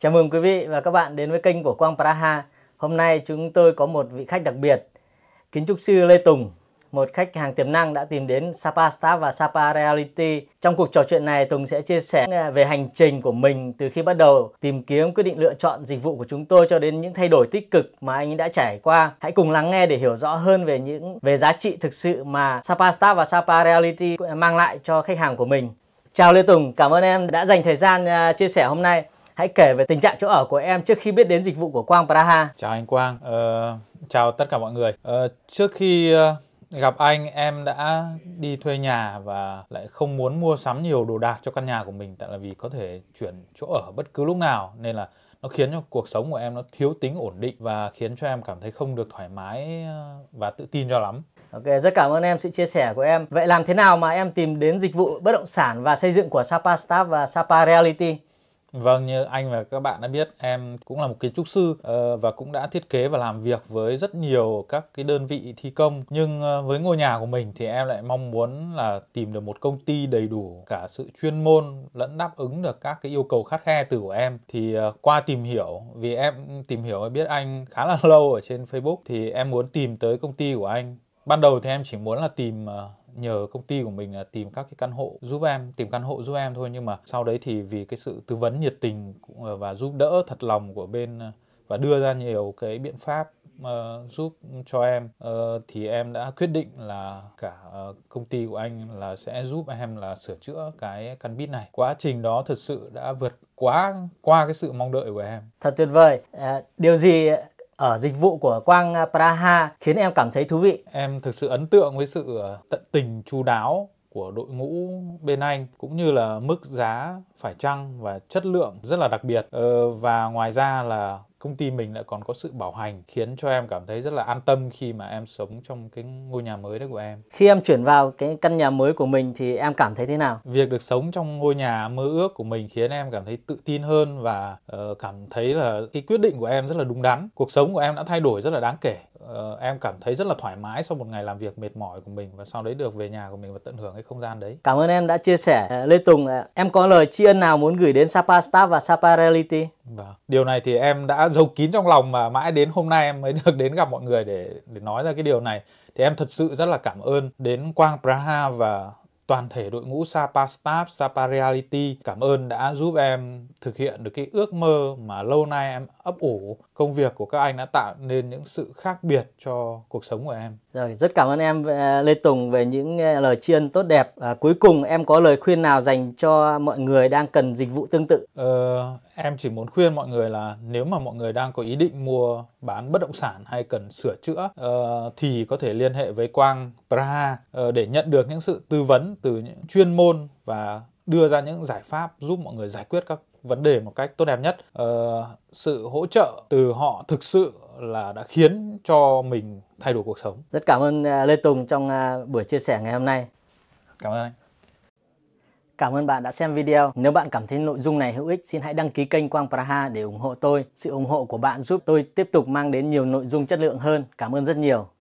Chào mừng quý vị và các bạn đến với kênh của Quang Praha. Hôm nay chúng tôi có một vị khách đặc biệt, kiến trúc sư Lê Tùng, một khách hàng tiềm năng đã tìm đến Sapa Star và Sapa Reality. Trong cuộc trò chuyện này, Tùng sẽ chia sẻ về hành trình của mình từ khi bắt đầu tìm kiếm quyết định lựa chọn dịch vụ của chúng tôi cho đến những thay đổi tích cực mà anh đã trải qua. Hãy cùng lắng nghe để hiểu rõ hơn về những về giá trị thực sự mà Sapa Star và Sapa Reality mang lại cho khách hàng của mình. Chào Lê Tùng, cảm ơn em đã dành thời gian à, chia sẻ hôm nay. Hãy kể về tình trạng chỗ ở của em trước khi biết đến dịch vụ của Quang Praha. Chào anh Quang, uh, chào tất cả mọi người. Uh, trước khi uh, gặp anh em đã đi thuê nhà và lại không muốn mua sắm nhiều đồ đạc cho căn nhà của mình tại là vì có thể chuyển chỗ ở bất cứ lúc nào nên là nó khiến cho cuộc sống của em nó thiếu tính ổn định và khiến cho em cảm thấy không được thoải mái và tự tin cho lắm. Ok, rất cảm ơn em sự chia sẻ của em. Vậy làm thế nào mà em tìm đến dịch vụ bất động sản và xây dựng của Sapa Staff và Sapa Reality? Vâng, như anh và các bạn đã biết, em cũng là một kiến trúc sư ờ, và cũng đã thiết kế và làm việc với rất nhiều các cái đơn vị thi công. Nhưng ờ, với ngôi nhà của mình thì em lại mong muốn là tìm được một công ty đầy đủ cả sự chuyên môn lẫn đáp ứng được các cái yêu cầu khắt khe từ của em. Thì ờ, qua tìm hiểu, vì em tìm hiểu và biết anh khá là lâu ở trên Facebook thì em muốn tìm tới công ty của anh. Ban đầu thì em chỉ muốn là tìm nhờ công ty của mình là tìm các cái căn hộ giúp em tìm căn hộ giúp em thôi nhưng mà sau đấy thì vì cái sự tư vấn nhiệt tình và giúp đỡ thật lòng của bên ờ, và đưa ra nhiều cái biện pháp uh, giúp cho em uh, thì em đã quyết định là cả uh, công ty của anh là sẽ giúp em là sửa chữa cái căn bít này quá trình đó thật sự đã vượt quá qua cái sự mong đợi của em thật tuyệt vời à, điều gì ở dịch vụ của Quang à, Praha khiến em cảm thấy thú vị. Em thực sự ấn tượng với sự à, tận tình chu đáo của đội ngũ bên Anh cũng như là mức giá phải chăng và chất lượng rất là đặc biệt ờ, và ngoài ra là công ty mình lại còn có sự bảo hành khiến cho em cảm thấy rất là an tâm khi mà em sống trong cái ngôi nhà mới đấy của em. Khi em chuyển vào cái căn nhà mới của mình thì em cảm thấy thế nào? Việc được sống trong ngôi nhà mơ ước của mình khiến em cảm thấy tự tin hơn và uh, cảm thấy là cái quyết định của em rất là đúng đắn. Cuộc sống của em đã thay đổi rất là đáng kể uh, em cảm thấy rất là thoải mái sau một ngày làm việc mệt mỏi của mình và sau đấy được về nhà của mình và tận hưởng cái không gian đấy. Cảm ơn em đã chia sẻ ờ, Lê Tùng. Ờ, em có lời tri ân nào muốn gửi đến Sapa Staff và Sapa Reality? Vâng. Điều này thì em đã giấu kín trong lòng mà mãi đến hôm nay em mới được đến gặp mọi người để để nói ra cái điều này. Thì em thật sự rất là cảm ơn đến Quang Praha và toàn thể đội ngũ Sapa Staff, Sapa Reality. Cảm ơn đã giúp em thực hiện được cái ước mơ mà lâu nay em ấp ủ. Công việc của các anh đã tạo nên những sự khác biệt cho cuộc sống của em. Rồi, rất cảm ơn em à, Lê Tùng về những à, lời tri ân tốt đẹp. À, cuối cùng em có lời khuyên nào dành cho mọi người đang cần dịch vụ tương tự? Ờ, em chỉ muốn khuyên mọi người là nếu mà mọi người đang có ý định mua bán bất động sản hay cần sửa chữa uh, thì có thể liên hệ với Quang Praha uh, để nhận được những sự tư vấn từ những chuyên môn và đưa ra những giải pháp giúp mọi người giải quyết các vấn đề một cách tốt đẹp nhất. Uh, sự hỗ trợ từ họ thực sự là đã khiến cho mình thay đổi cuộc sống. Rất cảm ơn Lê Tùng trong buổi chia sẻ ngày hôm nay. Cảm ơn anh. Cảm ơn bạn đã xem video. Nếu bạn cảm thấy nội dung này hữu ích, xin hãy đăng ký kênh Quang Praha để ủng hộ tôi. Sự ủng hộ của bạn giúp tôi tiếp tục mang đến nhiều nội dung chất lượng hơn. Cảm ơn rất nhiều.